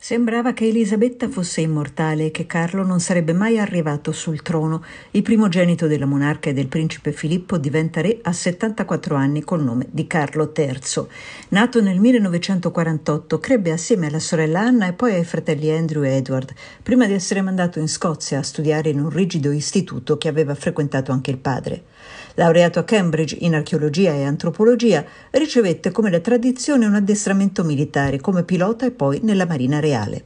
Sembrava che Elisabetta fosse immortale e che Carlo non sarebbe mai arrivato sul trono. Il primogenito della monarca e del principe Filippo diventa re a 74 anni col nome di Carlo III. Nato nel 1948, crebbe assieme alla sorella Anna e poi ai fratelli Andrew e Edward, prima di essere mandato in Scozia a studiare in un rigido istituto che aveva frequentato anche il padre. Laureato a Cambridge in archeologia e antropologia, ricevette come da tradizione un addestramento militare come pilota e poi nella Marina Reale reale.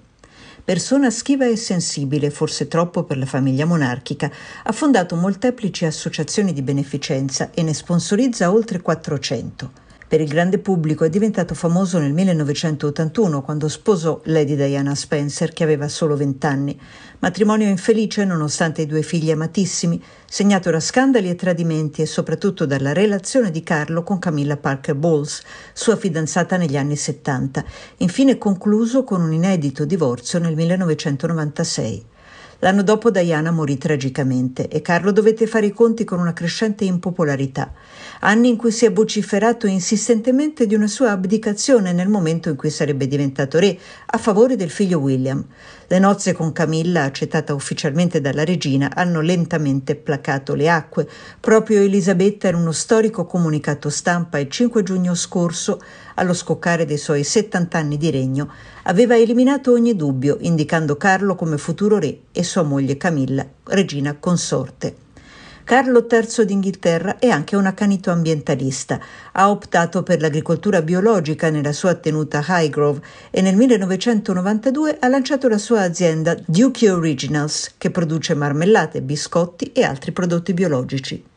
Persona schiva e sensibile, forse troppo per la famiglia monarchica, ha fondato molteplici associazioni di beneficenza e ne sponsorizza oltre 400 per il grande pubblico è diventato famoso nel 1981 quando sposò Lady Diana Spencer che aveva solo 20 anni. Matrimonio infelice nonostante i due figli amatissimi, segnato da scandali e tradimenti e soprattutto dalla relazione di Carlo con Camilla Parker Bowles, sua fidanzata negli anni 70. Infine concluso con un inedito divorzio nel 1996. L'anno dopo Diana morì tragicamente e Carlo dovette fare i conti con una crescente impopolarità, anni in cui si è vociferato insistentemente di una sua abdicazione nel momento in cui sarebbe diventato re a favore del figlio William. Le nozze con Camilla, accettata ufficialmente dalla regina, hanno lentamente placato le acque. Proprio Elisabetta in uno storico comunicato stampa il 5 giugno scorso, allo scoccare dei suoi 70 anni di regno, aveva eliminato ogni dubbio, indicando Carlo come futuro re e sua moglie Camilla, regina consorte. Carlo III d'Inghilterra è anche un accanito ambientalista. Ha optato per l'agricoltura biologica nella sua tenuta Highgrove e nel 1992 ha lanciato la sua azienda Duke Originals, che produce marmellate, biscotti e altri prodotti biologici.